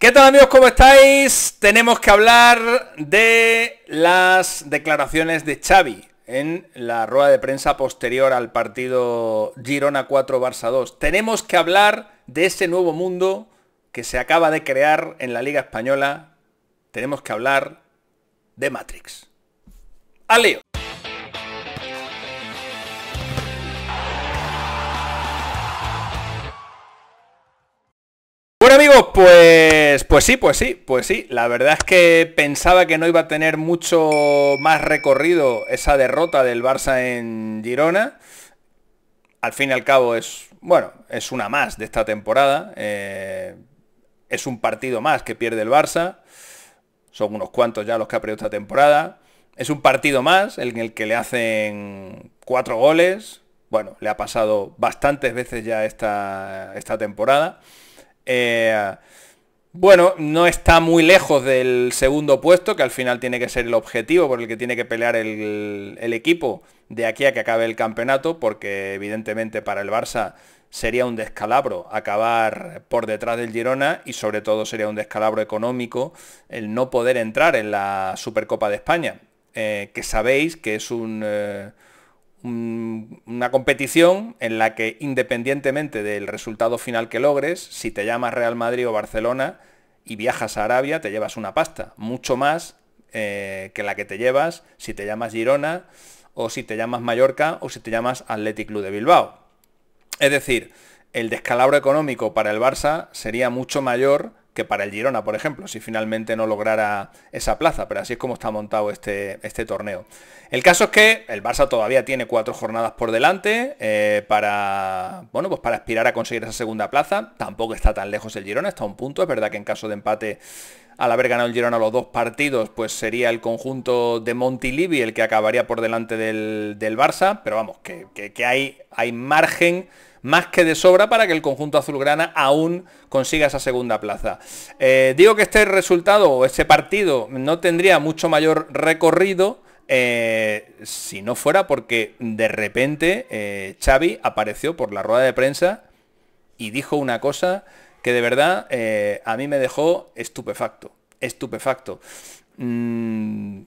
¿Qué tal amigos? ¿Cómo estáis? Tenemos que hablar de las declaraciones de Xavi en la rueda de prensa posterior al partido Girona 4 Barça 2. Tenemos que hablar de ese nuevo mundo que se acaba de crear en la Liga Española. Tenemos que hablar de Matrix. ¡Al lío! pues, pues sí, pues sí, pues sí. La verdad es que pensaba que no iba a tener mucho más recorrido esa derrota del Barça en Girona. Al fin y al cabo es, bueno, es una más de esta temporada. Eh, es un partido más que pierde el Barça. Son unos cuantos ya los que ha perdido esta temporada. Es un partido más en el que le hacen cuatro goles. Bueno, le ha pasado bastantes veces ya esta, esta temporada. Eh, bueno, no está muy lejos del segundo puesto, que al final tiene que ser el objetivo por el que tiene que pelear el, equipo de aquí a que acabe el campeonato, porque evidentemente para el Barça sería un descalabro acabar por detrás del Girona y sobre todo sería un descalabro económico el no poder entrar en la Supercopa de España, eh, que sabéis que es un... Eh, una competición en la que independientemente del resultado final que logres, si te llamas Real Madrid o Barcelona y viajas a Arabia, te llevas una pasta, mucho más eh, que la que te llevas si te llamas Girona o si te llamas Mallorca o si te llamas Athletic Club de Bilbao. Es decir, el descalabro económico para el Barça sería mucho mayor para el Girona, por ejemplo, si finalmente no lograra esa plaza, pero así es como está montado este, este torneo. El caso es que el Barça todavía tiene cuatro jornadas por delante eh, para, bueno, pues para aspirar a conseguir esa segunda plaza. Tampoco está tan lejos el Girona, está a un punto. Es verdad que en caso de empate al haber ganado el Girona los dos partidos, pues sería el conjunto de Montilivi el que acabaría por delante del, Barça, pero vamos, que, hay, hay margen más que de sobra para que el conjunto azulgrana aún consiga esa segunda plaza. Eh, digo que este resultado o este partido no tendría mucho mayor recorrido. Eh, si no fuera porque de repente eh, Xavi apareció por la rueda de prensa y dijo una cosa que de verdad eh, a mí me dejó estupefacto, estupefacto. Mm,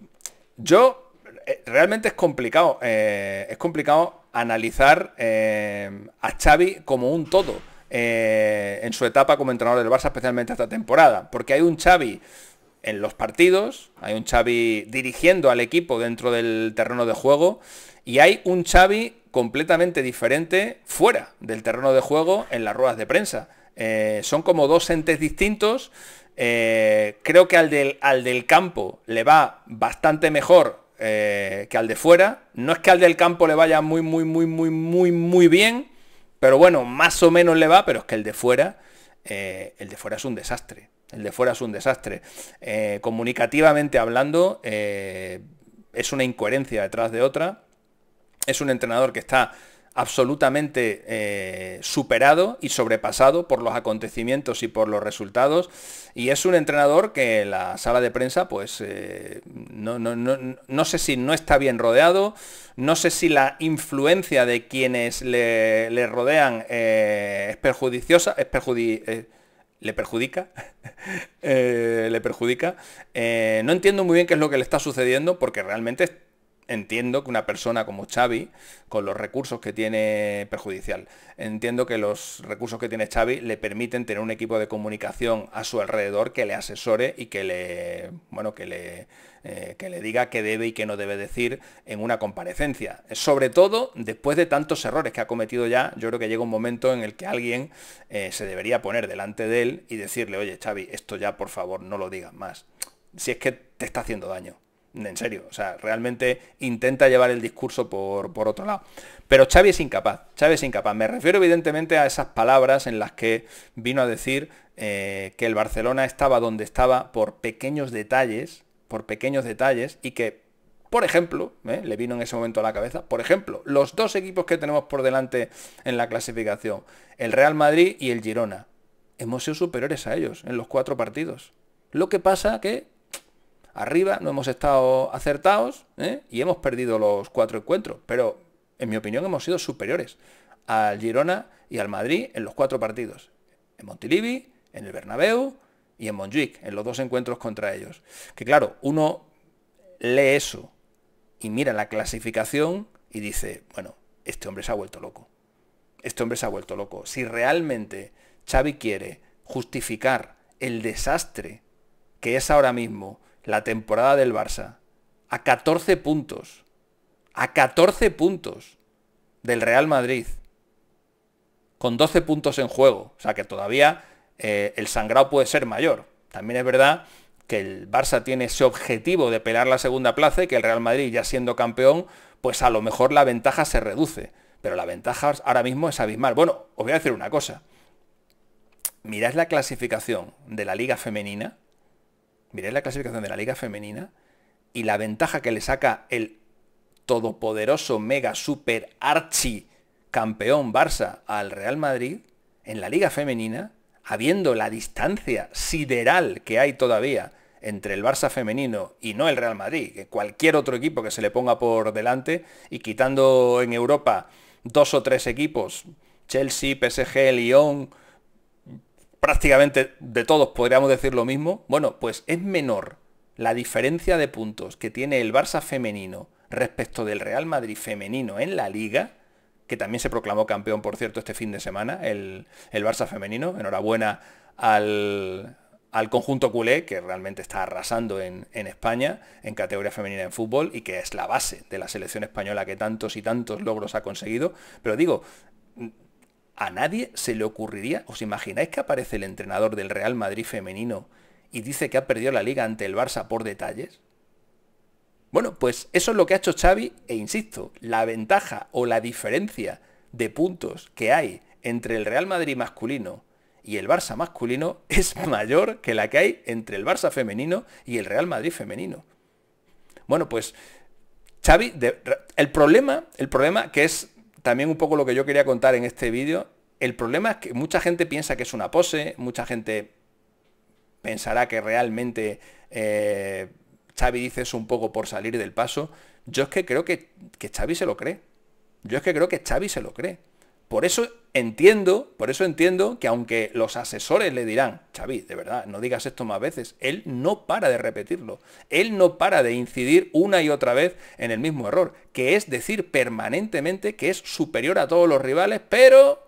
yo, eh, realmente es complicado, eh, es complicado analizar a Xavi como un todo en su etapa como entrenador del Barça, especialmente esta temporada, porque hay un Xavi en los partidos, hay un Xavi dirigiendo al equipo dentro del terreno de juego y hay un Xavi completamente diferente fuera del terreno de juego en las ruedas de prensa. Eh, son como dos entes distintos. Eh, creo que al del, al del campo le va bastante mejor eh, que al de fuera. No es que al del campo le vaya muy, muy, muy, muy, muy, muy bien. Pero bueno, más o menos le va, pero es que el de fuera, el de fuera es un desastre. El de fuera es un desastre. comunicativamente hablando, es una incoherencia detrás de otra. Es un entrenador que está absolutamente eh, superado y sobrepasado por los acontecimientos y por los resultados. Y es un entrenador que la sala de prensa, pues, eh, no, no, no, no, sé si no está bien rodeado, no sé si la influencia de quienes le, rodean eh, es perjudiciosa, es perjudi le perjudica, le perjudica. no entiendo muy bien qué es lo que le está sucediendo porque realmente entiendo que una persona como Xavi, con los recursos que tiene perjudicial, entiendo que los recursos que tiene Xavi le permiten tener un equipo de comunicación a su alrededor que le asesore y que le, bueno, que le, eh, le diga qué debe y qué no debe decir en una comparecencia. Sobre todo después de tantos errores que ha cometido ya, yo creo que llega un momento en el que alguien eh, se debería poner delante de él y decirle, oye Xavi, esto ya por favor no lo digas más, si es que te está haciendo daño. En serio, o sea, realmente intenta llevar el discurso por, otro lado. Pero Chávez es incapaz, Chávez es incapaz. Me refiero evidentemente a esas palabras en las que vino a decir eh, que el Barcelona estaba donde estaba por pequeños detalles, por pequeños detalles, y que, por ejemplo, eh, le vino en ese momento a la cabeza, por ejemplo, los dos equipos que tenemos por delante en la clasificación, el Real Madrid y el Girona, hemos sido superiores a ellos en los cuatro partidos. Lo que pasa que Arriba no hemos estado acertados ¿eh? y hemos perdido los cuatro encuentros, pero en mi opinión hemos sido superiores al Girona y al Madrid en los cuatro partidos. En Montilivi, en el Bernabéu y en Montjuic, en los dos encuentros contra ellos. Que claro, uno lee eso y mira la clasificación y dice, bueno, este hombre se ha vuelto loco. Este hombre se ha vuelto loco. Si realmente Xavi quiere justificar el desastre que es ahora mismo la temporada del Barça a 14 puntos. A 14 puntos del Real Madrid. Con 12 puntos en juego. O sea que todavía eh, el sangrado puede ser mayor. También es verdad que el Barça tiene ese objetivo de pelar la segunda plaza y que el Real Madrid, ya siendo campeón, pues a lo mejor la ventaja se reduce. Pero la ventaja ahora mismo es abismal. Bueno, os voy a decir una cosa. Mirad la clasificación de la Liga Femenina miráis la clasificación de la liga femenina y la ventaja que le saca el todopoderoso, mega, super, archi campeón Barça al Real Madrid, en la liga femenina, habiendo la distancia sideral que hay todavía entre el Barça femenino y no el Real Madrid, que cualquier otro equipo que se le ponga por delante, y quitando en Europa dos o tres equipos, Chelsea, PSG, Lyon, prácticamente de todos podríamos decir lo mismo, bueno, pues es menor la diferencia de puntos que tiene el Barça femenino respecto del Real Madrid femenino en la liga, que también se proclamó campeón, por cierto, este fin de semana, el, Barça femenino. Enhorabuena al, al, conjunto culé, que realmente está arrasando en, en, España, en categoría femenina en fútbol, y que es la base de la selección española que tantos y tantos logros ha conseguido. Pero digo, a nadie se le ocurriría, ¿os imagináis que aparece el entrenador del Real Madrid femenino y dice que ha perdido la liga ante el Barça por detalles? Bueno, pues eso es lo que ha hecho Xavi e insisto, la ventaja o la diferencia de puntos que hay entre el Real Madrid masculino y el Barça masculino es mayor que la que hay entre el Barça femenino y el Real Madrid femenino. Bueno, pues Xavi, el, problema, el problema que es también un poco lo que yo quería contar en este vídeo. El problema es que mucha gente piensa que es una pose, mucha gente pensará que realmente eh, Xavi dice eso un poco por salir del paso. Yo es que creo que, que Xavi se lo cree. Yo es que creo que Xavi se lo cree. Por eso Entiendo, por eso entiendo que aunque los asesores le dirán, Xavi, de verdad, no digas esto más veces, él no para de repetirlo, él no para de incidir una y otra vez en el mismo error, que es decir permanentemente que es superior a todos los rivales, pero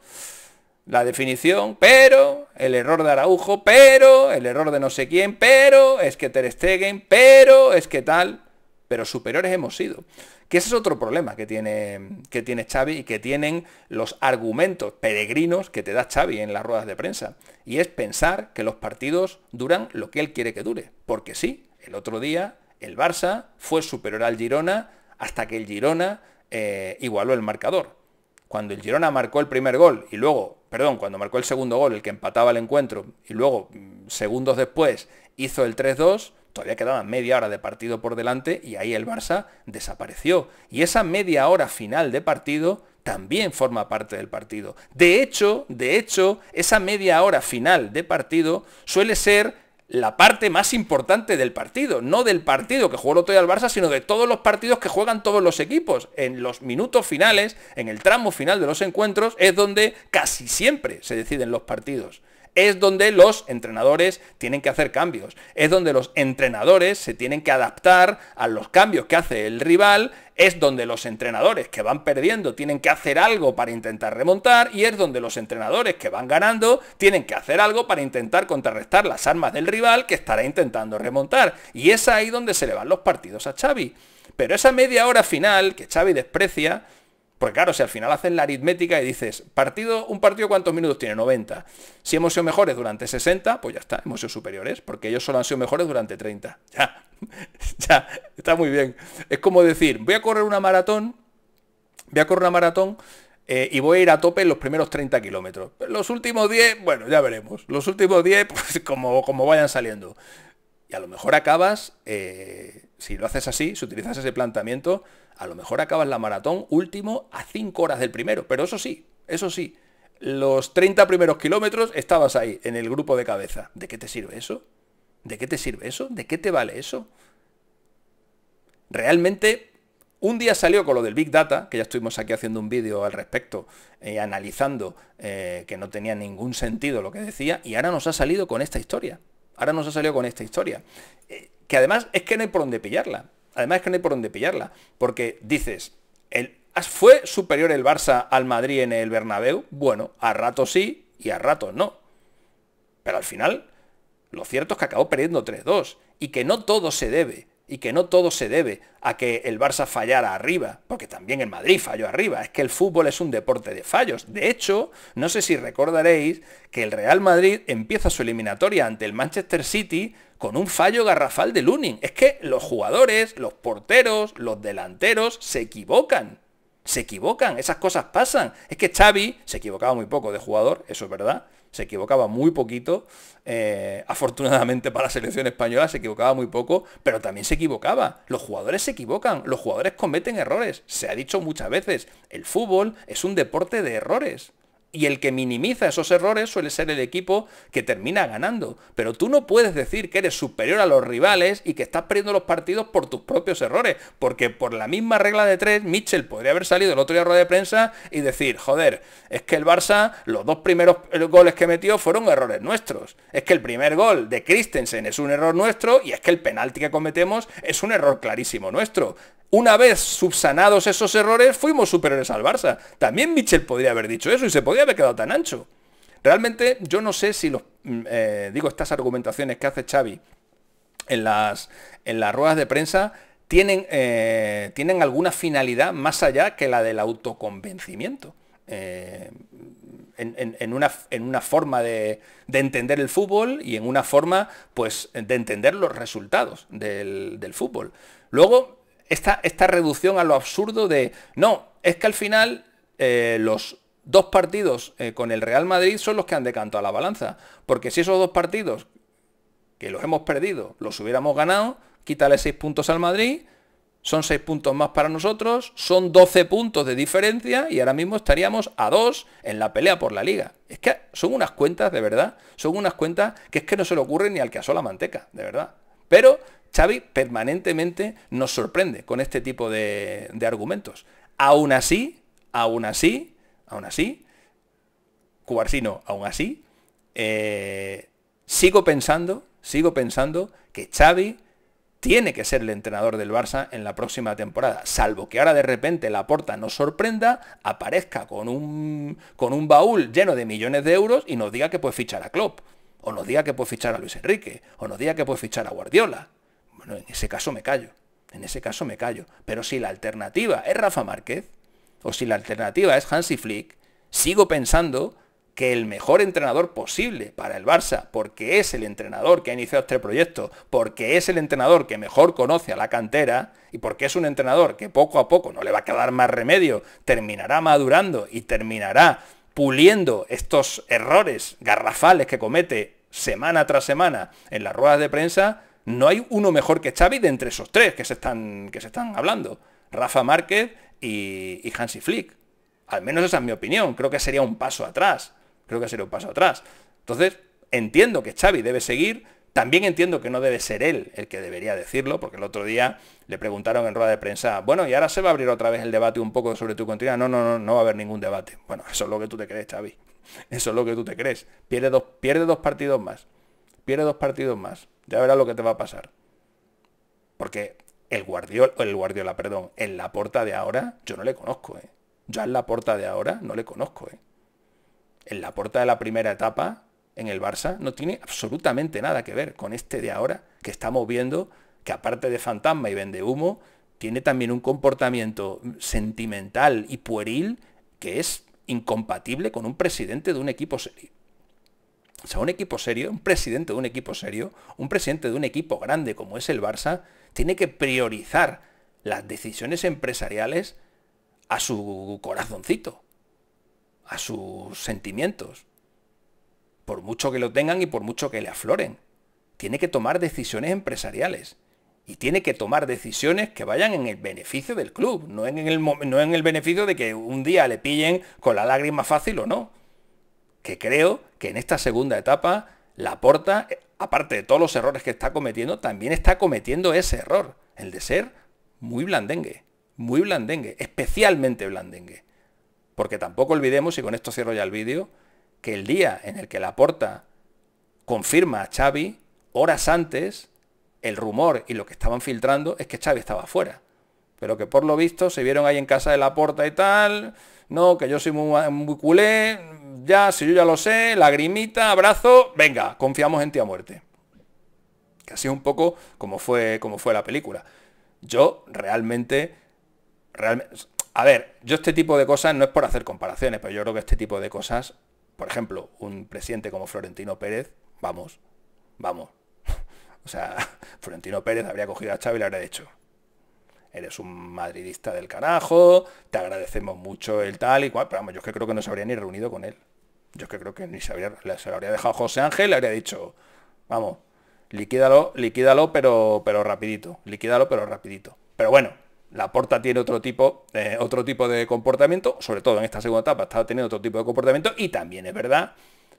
la definición, pero el error de Araujo, pero el error de no sé quién, pero es que Ter Stegen, pero es que tal, pero superiores hemos sido. Que ese es otro problema que tiene, que tiene Xavi y que tienen los argumentos peregrinos que te da Xavi en las ruedas de prensa. Y es pensar que los partidos duran lo que él quiere que dure. Porque sí, el otro día el Barça fue superior al Girona hasta que el Girona eh, igualó el marcador. Cuando el Girona marcó el primer gol y luego, perdón, cuando marcó el segundo gol, el que empataba el encuentro, y luego, mm, segundos después, hizo el 3-2, todavía quedaba media hora de partido por delante y ahí el Barça desapareció. Y esa media hora final de partido también forma parte del partido. De hecho, de hecho, esa media hora final de partido suele ser la parte más importante del partido, no del partido que juega el otro día el Barça, sino de todos los partidos que juegan todos los equipos. En los minutos finales, en el tramo final de los encuentros, es donde casi siempre se deciden los partidos es donde los entrenadores tienen que hacer cambios, es donde los entrenadores se tienen que adaptar a los cambios que hace el rival, es donde los entrenadores que van perdiendo tienen que hacer algo para intentar remontar y es donde los entrenadores que van ganando tienen que hacer algo para intentar contrarrestar las armas del rival que estará intentando remontar. Y es ahí donde se le van los partidos a Xavi. Pero esa media hora final que Xavi desprecia, porque claro, si al final hacen la aritmética y dices, partido, un partido cuántos minutos tiene, 90. Si hemos sido mejores durante 60, pues ya está, hemos sido superiores, porque ellos solo han sido mejores durante 30. Ya, ya, está muy bien. Es como decir, voy a correr una maratón, voy a correr una maratón eh, y voy a ir a tope en los primeros 30 kilómetros. Los últimos 10, bueno, ya veremos. Los últimos 10, pues como, como vayan saliendo. Y a lo mejor acabas... Eh, si lo haces así, si utilizas ese planteamiento, a lo mejor acabas la maratón último a 5 horas del primero. Pero eso sí, eso sí, los 30 primeros kilómetros estabas ahí, en el grupo de cabeza. ¿De qué te sirve eso? ¿De qué te sirve eso? ¿De qué te vale eso? Realmente, un día salió con lo del Big Data, que ya estuvimos aquí haciendo un vídeo al respecto, eh, analizando eh, que no tenía ningún sentido lo que decía, y ahora nos ha salido con esta historia. Ahora nos ha salido con esta historia. Eh, que además es que no hay por dónde pillarla. Además es que no hay por dónde pillarla. Porque dices, el, ¿fue superior el Barça al Madrid en el Bernabéu? Bueno, a ratos sí y a ratos no. Pero al final, lo cierto es que acabó perdiendo 3-2 y que no todo se debe y que no todo se debe a que el Barça fallara arriba, porque también el Madrid falló arriba, es que el fútbol es un deporte de fallos. De hecho, no sé si recordaréis que el Real Madrid empieza su eliminatoria ante el Manchester City con un fallo garrafal de Lunin. Es que los jugadores, los porteros, los delanteros se equivocan. Se equivocan, esas cosas pasan. Es que Xavi se equivocaba muy poco de jugador, eso es verdad, se equivocaba muy poquito. Eh, afortunadamente para la selección española se equivocaba muy poco, pero también se equivocaba. Los jugadores se equivocan, los jugadores cometen errores. Se ha dicho muchas veces, el fútbol es un deporte de errores. Y el que minimiza esos errores suele ser el equipo que termina ganando. Pero tú no puedes decir que eres superior a los rivales y que estás perdiendo los partidos por tus propios errores. Porque por la misma regla de tres, Mitchell podría haber salido el otro día a de prensa y decir, joder, es que el Barça, los dos primeros eh, goles que metió fueron errores nuestros. Es que el primer gol de Christensen es un error nuestro y es que el penalti que cometemos es un error clarísimo nuestro. Una vez subsanados esos errores, fuimos superiores al Barça. También Mitchell podría haber dicho eso y se podía ha quedado tan ancho. Realmente yo no sé si los, mm, eh, digo, estas argumentaciones que hace Xavi en las, en las ruedas de prensa tienen, eh, tienen alguna finalidad más allá que la del autoconvencimiento. Eh, en, una, en, una, forma de, de, entender el fútbol y en una forma pues, de entender los resultados del, fútbol. Luego, esta, esta reducción a lo absurdo de, no, es que al final los dos partidos eh, con el Real Madrid son los que han decantado la balanza. Porque si esos dos partidos que los hemos perdido los hubiéramos ganado, quítale seis puntos al Madrid, son seis puntos más para nosotros, son 12 puntos de diferencia y ahora mismo estaríamos a dos en la pelea por la liga. Es que son unas cuentas, de verdad, son unas cuentas que es que no se le ocurre ni al que asó la manteca, de verdad. Pero Xavi permanentemente nos sorprende con este tipo de, de argumentos. Aún así, aún así, aún así, Cuarcino, aún así, eh, sigo pensando, sigo pensando que Xavi tiene que ser el entrenador del Barça en la próxima temporada, salvo que ahora de repente la porta nos sorprenda, aparezca con un, con un baúl lleno de millones de euros y nos diga que puede fichar a Klopp, o nos diga que puede fichar a Luis Enrique, o nos diga que puede fichar a Guardiola. Bueno, en ese caso me callo, en ese caso me callo. Pero si la alternativa es Rafa Márquez, o si la alternativa es Hansi Flick, sigo pensando que el mejor entrenador posible para el Barça, porque es el entrenador que ha iniciado este proyecto, porque es el entrenador que mejor conoce a la cantera y porque es un entrenador que poco a poco no le va a quedar más remedio, terminará madurando y terminará puliendo estos errores garrafales que comete semana tras semana en las ruedas de prensa, no hay uno mejor que Xavi de entre esos tres que se están, que se están hablando. Rafa Márquez, y, Hansi Flick. Al menos esa es mi opinión. Creo que sería un paso atrás. Creo que sería un paso atrás. Entonces, entiendo que Xavi debe seguir. También entiendo que no debe ser él el que debería decirlo, porque el otro día le preguntaron en rueda de prensa, bueno, y ahora se va a abrir otra vez el debate un poco sobre tu continuidad. No, no, no, no va a haber ningún debate. Bueno, eso es lo que tú te crees, Xavi. Eso es lo que tú te crees. Pierde dos, pierde dos partidos más. Pierde dos partidos más. Ya verás lo que te va a pasar. Porque el Guardiola, el Guardiola, perdón, en la porta de ahora, yo no le conozco, ¿eh? Yo en la porta de ahora no le conozco, ¿eh? En la puerta de la primera etapa, en el Barça, no tiene absolutamente nada que ver con este de ahora, que estamos viendo que aparte de fantasma y vende humo, tiene también un comportamiento sentimental y pueril que es incompatible con un presidente de un equipo serio. O sea, un equipo serio, un presidente de un equipo serio, un presidente de un equipo grande como es el Barça, tiene que priorizar las decisiones empresariales a su corazoncito, a sus sentimientos. Por mucho que lo tengan y por mucho que le afloren. Tiene que tomar decisiones empresariales. Y tiene que tomar decisiones que vayan en el beneficio del club, no en el, no en el beneficio de que un día le pillen con la lágrima fácil o no. Que creo que en esta segunda etapa la porta aparte de todos los errores que está cometiendo, también está cometiendo ese error, el de ser muy blandengue, muy blandengue, especialmente blandengue. Porque tampoco olvidemos, y con esto cierro ya el vídeo, que el día en el que porta confirma a Xavi, horas antes, el rumor y lo que estaban filtrando es que Xavi estaba fuera pero que por lo visto se vieron ahí en casa de la porta y tal, no, que yo soy muy, culé, ya, si yo ya lo sé, lagrimita, abrazo, venga, confiamos en ti a muerte. Que así un poco como fue, como fue la película. Yo realmente, realmente... A ver, yo este tipo de cosas no es por hacer comparaciones, pero yo creo que este tipo de cosas, por ejemplo, un presidente como Florentino Pérez, vamos, vamos. o sea, Florentino Pérez habría cogido a Chávez y le habría dicho, eres un madridista del carajo, te agradecemos mucho el tal y cual, pero vamos, yo es que creo que no se habría ni reunido con él. Yo es que creo que ni se, habría, se habría dejado José Ángel, le habría dicho, vamos, liquídalo, liquídalo, pero, pero rapidito, liquídalo, pero rapidito. Pero bueno, la porta tiene otro tipo, eh, otro tipo de comportamiento, sobre todo en esta segunda etapa está teniendo otro tipo de comportamiento y también es verdad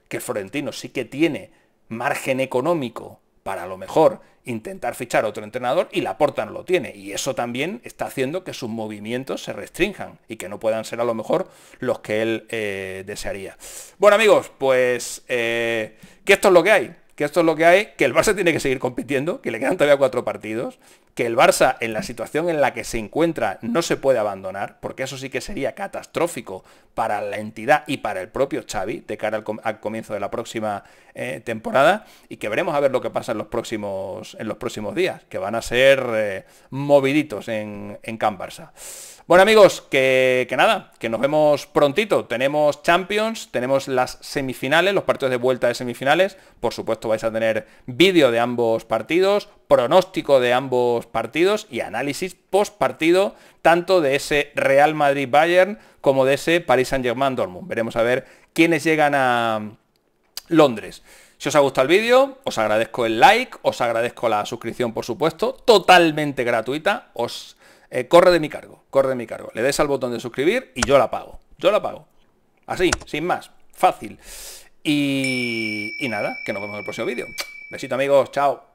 que el Florentino sí que tiene margen económico para lo mejor intentar fichar a otro entrenador y porta no lo tiene. Y eso también está haciendo que sus movimientos se restrinjan y que no puedan ser a lo mejor los que él eh, desearía. Bueno amigos, pues eh, que esto es lo que hay que esto es lo que hay, que el Barça tiene que seguir compitiendo, que le quedan todavía cuatro partidos, que el Barça en la situación en la que se encuentra no se puede abandonar, porque eso sí que sería catastrófico para la entidad y para el propio Xavi de cara al, comienzo de la próxima eh, temporada, y que veremos a ver lo que pasa en los próximos, en los próximos días, que van a ser eh, moviditos en, en Camp Barça. Bueno amigos, que, nada, que nos vemos prontito. Tenemos Champions, tenemos las semifinales, los partidos de vuelta de semifinales. Por supuesto vais a tener vídeo de ambos partidos, pronóstico de ambos partidos y análisis post partido, tanto de ese Real Madrid-Bayern como de ese Paris Saint-Germain-Dortmund. Veremos a ver quiénes llegan a Londres. Si os ha gustado el vídeo, os agradezco el like, os agradezco la suscripción, por supuesto, totalmente gratuita. Os eh, corre de mi cargo, corre de mi cargo. Le des al botón de suscribir y yo la pago. Yo la pago. Así, sin más. Fácil. Y, y nada, que nos vemos en el próximo vídeo. Besito amigos, chao.